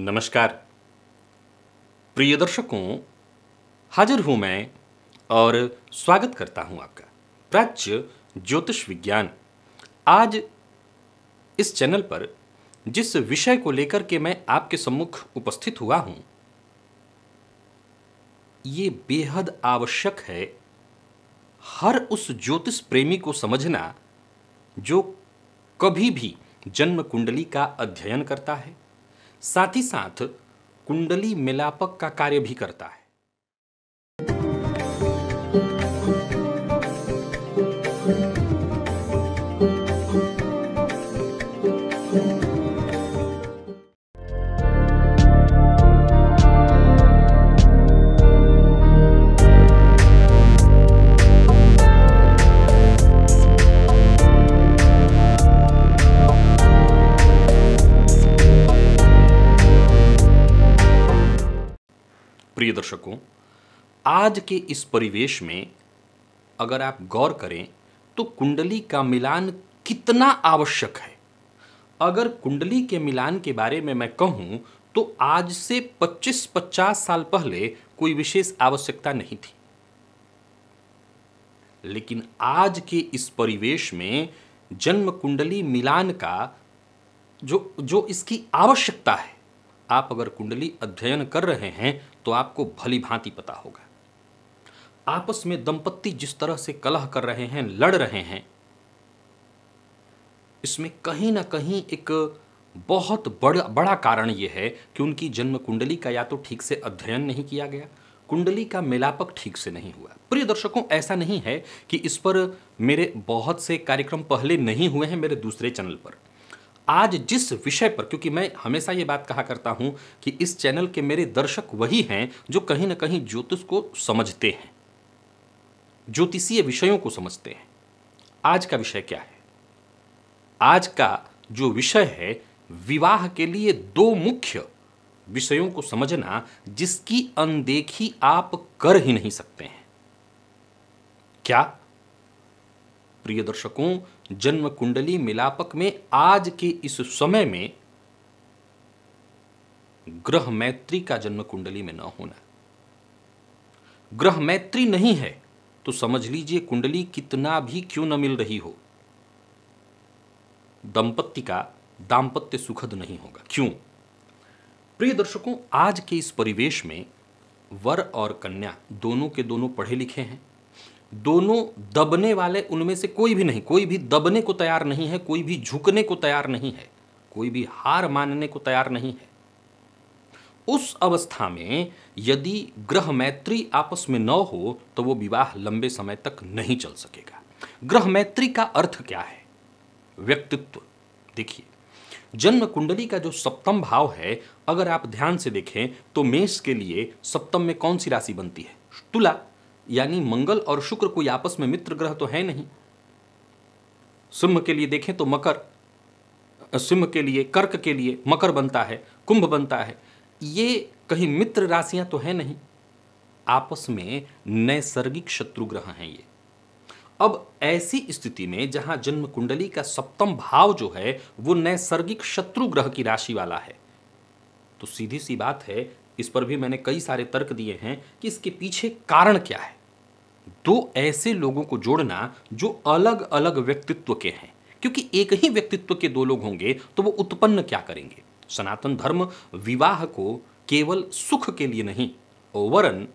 नमस्कार प्रिय दर्शकों हाजिर हूं मैं और स्वागत करता हूं आपका प्राच्य ज्योतिष विज्ञान आज इस चैनल पर जिस विषय को लेकर के मैं आपके सम्मुख उपस्थित हुआ हूं ये बेहद आवश्यक है हर उस ज्योतिष प्रेमी को समझना जो कभी भी जन्म कुंडली का अध्ययन करता है साथ ही साथ कुंडली मिलापक का कार्य भी करता है दर्शकों आज के इस परिवेश में अगर आप गौर करें तो कुंडली का मिलान कितना आवश्यक है अगर कुंडली के मिलान के बारे में मैं कहूं तो आज से 25-50 साल पहले कोई विशेष आवश्यकता नहीं थी लेकिन आज के इस परिवेश में जन्म कुंडली मिलान का जो जो इसकी आवश्यकता है आप अगर कुंडली अध्ययन कर रहे हैं तो आपको भली भांति पता होगा आपस में दंपत्ति जिस तरह से कलह कर रहे हैं लड़ रहे हैं इसमें कहीं ना कहीं एक बहुत बड़ा बड़ा कारण यह है कि उनकी जन्म कुंडली का या तो ठीक से अध्ययन नहीं किया गया कुंडली का मिलापक ठीक से नहीं हुआ प्रिय दर्शकों ऐसा नहीं है कि इस पर मेरे बहुत से कार्यक्रम पहले नहीं हुए हैं मेरे दूसरे चैनल पर आज जिस विषय पर क्योंकि मैं हमेशा ये बात कहा करता हूँ कि इस चैनल के मेरे दर्शक वही हैं जो कहीं ना कहीं ज्योतिष को समझते हैं ज्योतिषीय विषयों को समझते हैं आज का विषय क्या है आज का जो विषय है विवाह के लिए दो मुख्य विषयों को समझना जिसकी अनदेखी आप कर ही नहीं सकते हैं क्या प्रिय दर्शकों जन्म कुंडली मिलापक में आज के इस समय में ग्रह मैत्री का जन्म कुंडली में न होना ग्रह मैत्री नहीं है तो समझ लीजिए कुंडली कितना भी क्यों न मिल रही हो दंपत्ति का दाम्पत्य सुखद नहीं होगा क्यों प्रिय दर्शकों आज के इस परिवेश में वर और कन्या दोनों के दोनों पढ़े लिखे हैं दोनों दबने वाले उनमें से कोई भी नहीं कोई भी दबने को तैयार नहीं है कोई भी झुकने को तैयार नहीं है कोई भी हार मानने को तैयार नहीं है उस अवस्था में यदि ग्रह मैत्री आपस में न हो तो वो विवाह लंबे समय तक नहीं चल सकेगा ग्रह मैत्री का अर्थ क्या है व्यक्तित्व देखिए जन्म कुंडली का जो सप्तम भाव है अगर आप ध्यान से देखें तो मेष के लिए सप्तम में कौन सी राशि बनती है तुला यानी मंगल और शुक्र कोई आपस में मित्र ग्रह तो है नहीं सिंह के लिए देखें तो मकर सिंह के लिए कर्क के लिए मकर बनता है कुंभ बनता है ये कहीं मित्र राशियां तो है नहीं आपस में नैसर्गिक शत्रु ग्रह हैं ये अब ऐसी स्थिति में जहां जन्म कुंडली का सप्तम भाव जो है वो नैसर्गिक शत्रु ग्रह की राशि वाला है तो सीधी सी बात है इस पर भी मैंने कई सारे तर्क दिए हैं कि इसके पीछे कारण क्या है दो तो ऐसे लोगों को जोड़ना जो अलग अलग व्यक्तित्व के हैं क्योंकि एक ही व्यक्तित्व के दो लोग होंगे तो वो उत्पन्न क्या करेंगे सनातन धर्म विवाह को केवल सुख के लिए नहीं वरन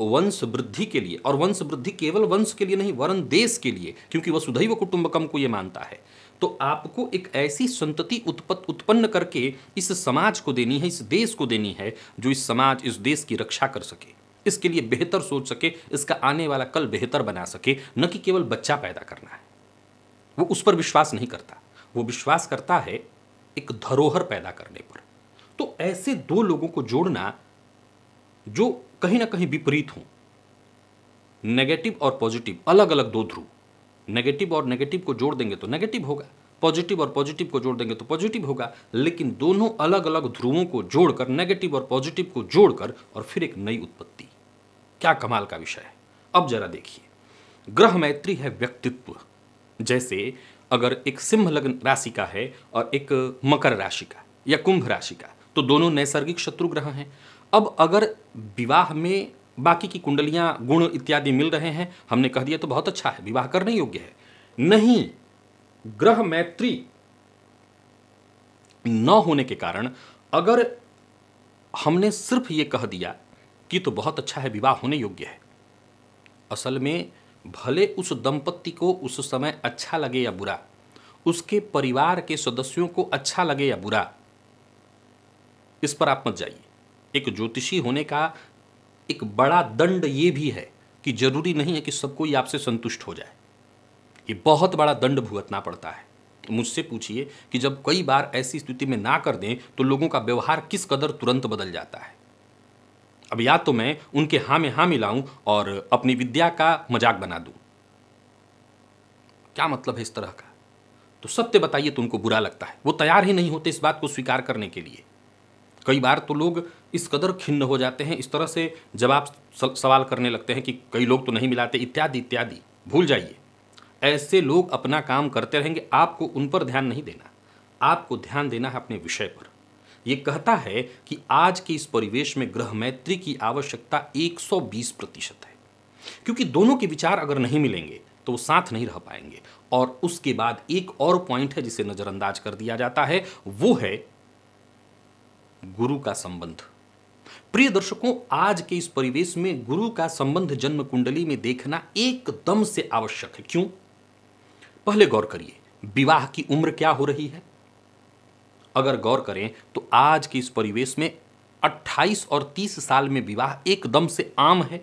वंश वृद्धि के लिए और वंश वृद्धि केवल वंश के लिए नहीं वरन देश के लिए क्योंकि वसुधैव कुटुंबकम को ये मानता है तो आपको एक ऐसी संतति उत्पन्न करके इस समाज को देनी है इस देश को देनी है जो इस समाज इस देश की रक्षा कर सके इसके लिए बेहतर सोच सके इसका आने वाला कल बेहतर बना सके न कि केवल बच्चा पैदा करना है वो उस पर विश्वास नहीं करता वो विश्वास करता है एक धरोहर पैदा करने पर तो ऐसे दो लोगों को जोड़ना जो कहीं ना कहीं विपरीत हों नेगेटिव और पॉजिटिव अलग अलग दो ध्रुव नेगेटिव और नेगेटिव को जोड़ देंगे तो नेगेटिव होगा पॉजिटिव और पॉजिटिव को जोड़ देंगे तो पॉजिटिव होगा लेकिन दोनों अलग अलग ध्रुवों को जोड़कर नेगेटिव और पॉजिटिव को जोड़कर और फिर एक नई उत्पत्ति क्या कमाल का विषय है अब जरा देखिए ग्रह मैत्री है व्यक्तित्व जैसे अगर एक सिंह लग्न राशि का है और एक मकर राशि का या कुंभ राशि का तो दोनों नैसर्गिक शत्रु ग्रह हैं अब अगर विवाह में बाकी की कुंडलियां गुण इत्यादि मिल रहे हैं हमने कह दिया तो बहुत अच्छा है विवाह करने योग्य है नहीं ग्रह मैत्री न होने के कारण अगर हमने सिर्फ ये कह दिया कि तो बहुत अच्छा है विवाह होने योग्य है असल में भले उस दंपत्ति को उस समय अच्छा लगे या बुरा उसके परिवार के सदस्यों को अच्छा लगे या बुरा इस पर आप मत जाइए एक ज्योतिषी होने का एक बड़ा दंड ये भी है कि जरूरी नहीं है कि सबको कोई आपसे संतुष्ट हो जाए ये बहुत बड़ा दंड भुगतना पड़ता है तो मुझसे पूछिए कि जब कई बार ऐसी स्थिति में ना कर दें तो लोगों का व्यवहार किस कदर तुरंत बदल जाता है अब या तो मैं उनके हाँ में हाँ मिलाऊं और अपनी विद्या का मजाक बना दूं क्या मतलब है इस तरह का तो सत्य बताइए तो उनको बुरा लगता है वो तैयार ही नहीं होते इस बात को स्वीकार करने के लिए कई बार तो लोग इस कदर खिन्न हो जाते हैं इस तरह से जवाब सवाल करने लगते हैं कि कई लोग तो नहीं मिलाते इत्यादि इत्यादि भूल जाइए ऐसे लोग अपना काम करते रहेंगे आपको उन पर ध्यान नहीं देना आपको ध्यान देना है अपने विषय पर ये कहता है कि आज के इस परिवेश में ग्रह मैत्री की आवश्यकता 120 प्रतिशत है क्योंकि दोनों के विचार अगर नहीं मिलेंगे तो वो साथ नहीं रह पाएंगे और उसके बाद एक और पॉइंट है जिसे नज़रअंदाज कर दिया जाता है वो है गुरु का संबंध प्रिय दर्शकों आज के इस परिवेश में गुरु का संबंध जन्म कुंडली में देखना एकदम से आवश्यक है क्यों पहले गौर करिए विवाह की उम्र क्या हो रही है अगर गौर करें तो आज के इस परिवेश में 28 और 30 साल में विवाह एकदम से आम है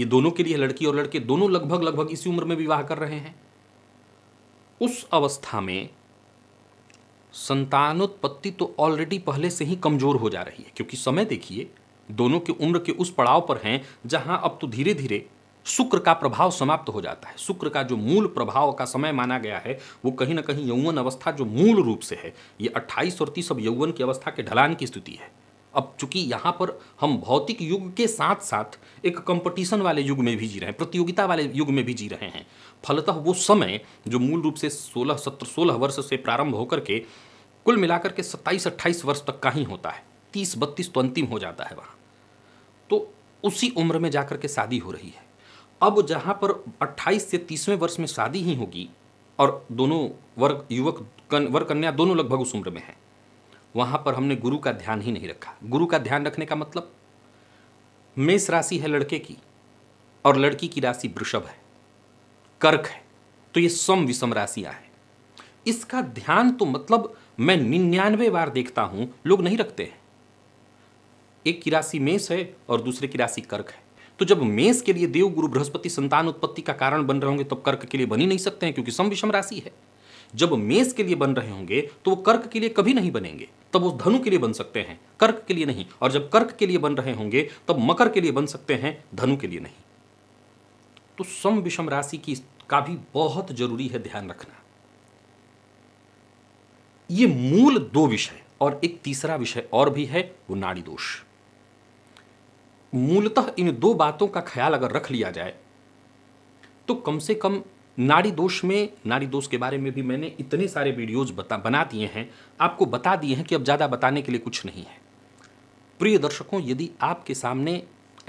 ये दोनों के लिए लड़की और लड़के दोनों लगभग लगभग इसी उम्र में विवाह कर रहे हैं उस अवस्था में संतानोत्पत्ति तो ऑलरेडी पहले से ही कमज़ोर हो जा रही है क्योंकि समय देखिए दोनों की उम्र के उस पड़ाव पर हैं जहां अब तो धीरे धीरे शुक्र का प्रभाव समाप्त हो जाता है शुक्र का जो मूल प्रभाव का समय माना गया है वो कहीं ना कहीं यौवन अवस्था जो मूल रूप से है ये अट्ठाईस और तीस अब यौवन की अवस्था के ढलान की स्थिति है अब चूंकि यहाँ पर हम भौतिक युग के साथ साथ एक कंपटीशन वाले युग में भी जी रहे हैं प्रतियोगिता वाले युग में भी जी रहे हैं फलतः वो समय जो मूल रूप से सोलह सत्रह सोलह वर्ष से प्रारंभ होकर के कुल मिलाकर के सत्ताईस अट्ठाईस वर्ष तक का ही होता है तीस बत्तीस तो अंतिम हो जाता है वहाँ तो उसी उम्र में जाकर के शादी हो रही है अब जहाँ पर 28 से 30वें वर्ष में शादी ही होगी और दोनों वर्ग युवक कन, वर कन्या दोनों लगभग उस उम्र में हैं वहाँ पर हमने गुरु का ध्यान ही नहीं रखा गुरु का ध्यान रखने का मतलब मेष राशि है लड़के की और लड़की की राशि वृषभ है कर्क है तो ये सम विषम राशियाँ हैं इसका ध्यान तो मतलब मैं निन्यानवे बार देखता हूँ लोग नहीं रखते हैं एक की राशि मेष है और दूसरे की राशि कर्क है तो जब मेष के लिए देव गुरु बृहस्पति संतान उत्पत्ति का कारण बन रहे होंगे तब कर्क के लिए बन ही नहीं सकते हैं क्योंकि सम विषम राशि है जब मेष के लिए बन रहे होंगे तो वो कर्क के लिए कभी नहीं बनेंगे तब वो धनु के लिए बन सकते हैं कर्क के लिए नहीं और जब कर्क के लिए बन रहे होंगे तब मकर के लिए बन सकते हैं धनु के लिए नहीं तो सम विषम राशि की का भी बहुत जरूरी है ध्यान रखना ये मूल दो विषय और एक तीसरा विषय और भी है वो नाड़ी दोष मूलतः इन दो बातों का ख्याल अगर रख लिया जाए तो कम से कम नारी दोष में नारी दोष के बारे में भी मैंने इतने सारे वीडियोज बता बना दिए हैं आपको बता दिए हैं कि अब ज़्यादा बताने के लिए कुछ नहीं है प्रिय दर्शकों यदि आपके सामने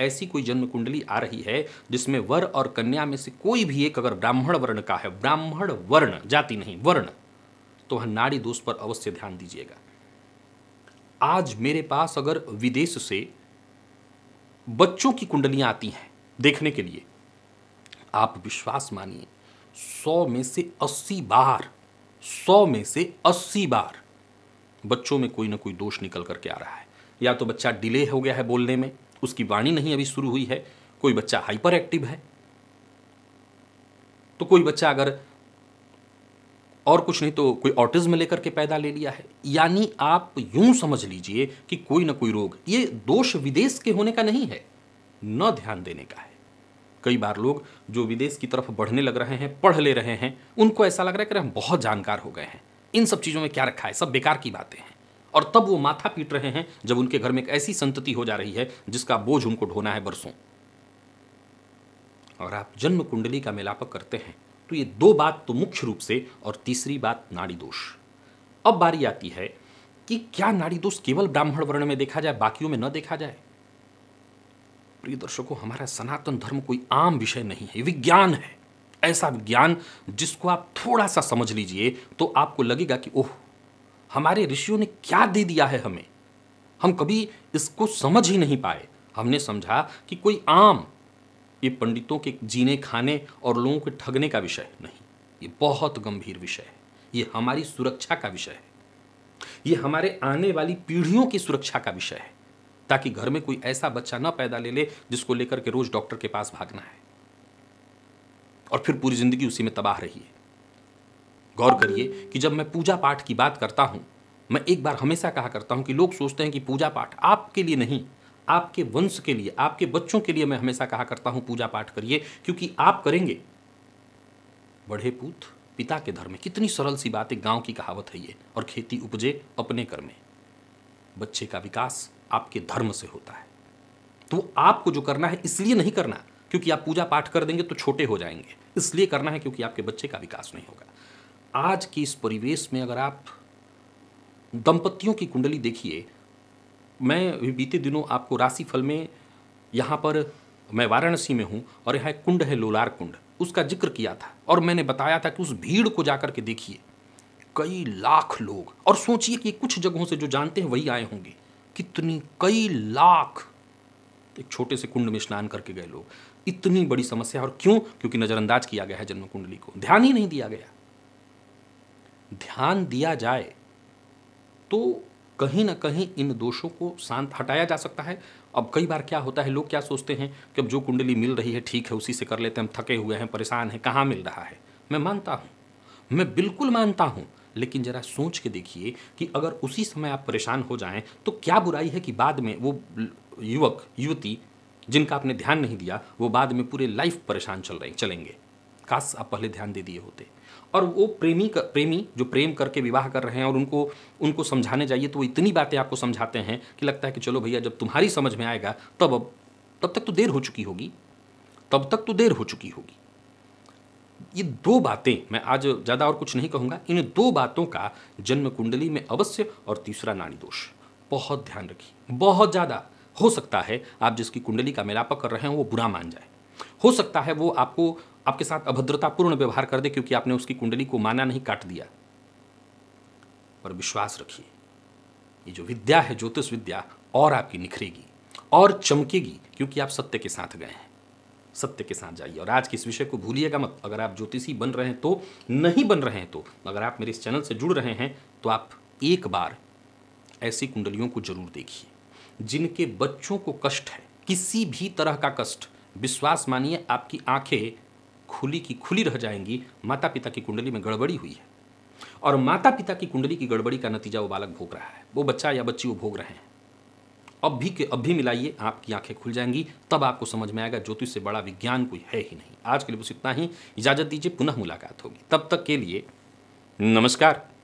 ऐसी कोई जन्म कुंडली आ रही है जिसमें वर और कन्या में से कोई भी एक अगर ब्राह्मण वर्ण का है ब्राह्मण वर्ण जाति नहीं वर्ण तो वह नारी दोष पर अवश्य ध्यान दीजिएगा आज मेरे पास अगर विदेश से बच्चों की कुंडलियां आती हैं देखने के लिए आप विश्वास मानिए सौ में से अस्सी बार सौ में से अस्सी बार बच्चों में कोई ना कोई दोष निकल करके आ रहा है या तो बच्चा डिले हो गया है बोलने में उसकी वाणी नहीं अभी शुरू हुई है कोई बच्चा हाइपर एक्टिव है तो कोई बच्चा अगर और कुछ नहीं तो कोई ऑटिज्म लेकर के पैदा ले लिया है यानी आप यूं समझ लीजिए कि कोई ना कोई रोग ये दोष विदेश के होने का नहीं है न ध्यान देने का है कई बार लोग जो विदेश की तरफ बढ़ने लग रहे हैं पढ़ ले रहे हैं उनको ऐसा लग रहा है कि हम बहुत जानकार हो गए हैं इन सब चीज़ों में क्या रखा है सब बेकार की बातें हैं और तब वो माथा पीट रहे हैं जब उनके घर में एक ऐसी संतति हो जा रही है जिसका बोझ उनको ढोना है बरसों और आप जन्म कुंडली का मिलापक करते हैं तो ये दो बात तो मुख्य रूप से और तीसरी बात नाड़ी दोष अब बारी आती है कि क्या नाड़ी दोष केवल ब्राह्मण वर्ण में देखा जाए बाकियों में न देखा जाए प्रिय दर्शकों हमारा सनातन धर्म कोई आम विषय नहीं है विज्ञान है ऐसा विज्ञान जिसको आप थोड़ा सा समझ लीजिए तो आपको लगेगा कि ओह हमारे ऋषियों ने क्या दे दिया है हमें हम कभी इसको समझ ही नहीं पाए हमने समझा कि कोई आम ये पंडितों के जीने खाने और लोगों के ठगने का विषय नहीं ये बहुत गंभीर विषय है ये हमारी सुरक्षा का विषय है ये हमारे आने वाली पीढ़ियों की सुरक्षा का विषय है ताकि घर में कोई ऐसा बच्चा ना पैदा ले ले जिसको लेकर के रोज डॉक्टर के पास भागना है और फिर पूरी जिंदगी उसी में तबाह रही है गौर करिए कि जब मैं पूजा पाठ की बात करता हूं मैं एक बार हमेशा कहा करता हूं कि लोग सोचते हैं कि पूजा पाठ आपके लिए नहीं आपके वंश के लिए आपके बच्चों के लिए मैं हमेशा कहा करता हूं पूजा पाठ करिए क्योंकि आप करेंगे बढ़े पूत पिता के धर्म में कितनी सरल सी बात है गांव की कहावत है ये और खेती उपजे अपने कर में बच्चे का विकास आपके धर्म से होता है तो आपको जो करना है इसलिए नहीं करना क्योंकि आप पूजा पाठ कर देंगे तो छोटे हो जाएंगे इसलिए करना है क्योंकि आपके बच्चे का विकास नहीं होगा आज के इस परिवेश में अगर आप दंपतियों की कुंडली देखिए मैं बीते दिनों आपको राशिफल में यहाँ पर मैं वाराणसी में हूँ और यहाँ एक कुंड है लोलार कुंड उसका जिक्र किया था और मैंने बताया था कि उस भीड़ को जाकर के देखिए कई लाख लोग और सोचिए कि कुछ जगहों से जो जानते हैं वही आए होंगे कितनी कई लाख एक छोटे से कुंड में स्नान करके गए लोग इतनी बड़ी समस्या और क्यों क्योंकि नज़रअंदाज किया गया है जन्म कुंडली को ध्यान ही नहीं दिया गया ध्यान दिया जाए तो कहीं ना कहीं इन दोषों को शांत हटाया जा सकता है अब कई बार क्या होता है लोग क्या सोचते हैं कि अब जो कुंडली मिल रही है ठीक है उसी से कर लेते हैं हम थके हुए हैं परेशान हैं कहाँ मिल रहा है मैं मानता हूँ मैं बिल्कुल मानता हूँ लेकिन ज़रा सोच के देखिए कि अगर उसी समय आप परेशान हो जाएं तो क्या बुराई है कि बाद में वो युवक युवती जिनका आपने ध्यान नहीं दिया वो बाद में पूरे लाइफ परेशान चल रहे चलेंगे काश आप पहले ध्यान दे दिए होते और वो प्रेमी कर, प्रेमी जो प्रेम करके विवाह कर रहे हैं और उनको उनको समझाने जाइए तो वो इतनी बातें आपको समझाते हैं कि लगता है कि चलो भैया जब तुम्हारी समझ में आएगा तब अब तब तक तो देर हो चुकी होगी तब तक तो देर हो चुकी होगी ये दो बातें मैं आज ज़्यादा और कुछ नहीं कहूँगा इन दो बातों का जन्म कुंडली में अवश्य और तीसरा नाड़ी दोष बहुत ध्यान रखिए बहुत ज़्यादा हो सकता है आप जिसकी कुंडली का मिलापा कर रहे हैं वो बुरा मान जाए हो सकता है वो आपको आपके साथ अभद्रतापूर्ण व्यवहार कर दे क्योंकि आपने उसकी कुंडली को माना नहीं काट दिया पर विश्वास रखिए ये जो विद्या है ज्योतिष विद्या और आपकी निखरेगी और चमकेगी क्योंकि आप सत्य के साथ गए हैं सत्य के साथ जाइए और आज के इस विषय को भूलिएगा मत अगर आप ज्योतिषी बन रहे हैं तो नहीं बन रहे हैं तो अगर आप मेरे इस चैनल से जुड़ रहे हैं तो आप एक बार ऐसी कुंडलियों को जरूर देखिए जिनके बच्चों को कष्ट है किसी भी तरह का कष्ट विश्वास मानिए आपकी आंखें खुली की खुली रह जाएंगी माता पिता की कुंडली में गड़बड़ी हुई है और माता पिता की कुंडली की गड़बड़ी का नतीजा वो बालक भोग रहा है वो बच्चा या बच्ची वो भोग रहे हैं अब भी के अब भी मिलाइए आपकी आंखें खुल जाएंगी तब आपको समझ में आएगा ज्योतिष से बड़ा विज्ञान कोई है ही नहीं आज के लिए बस इतना ही इजाजत दीजिए पुनः मुलाकात होगी तब तक के लिए नमस्कार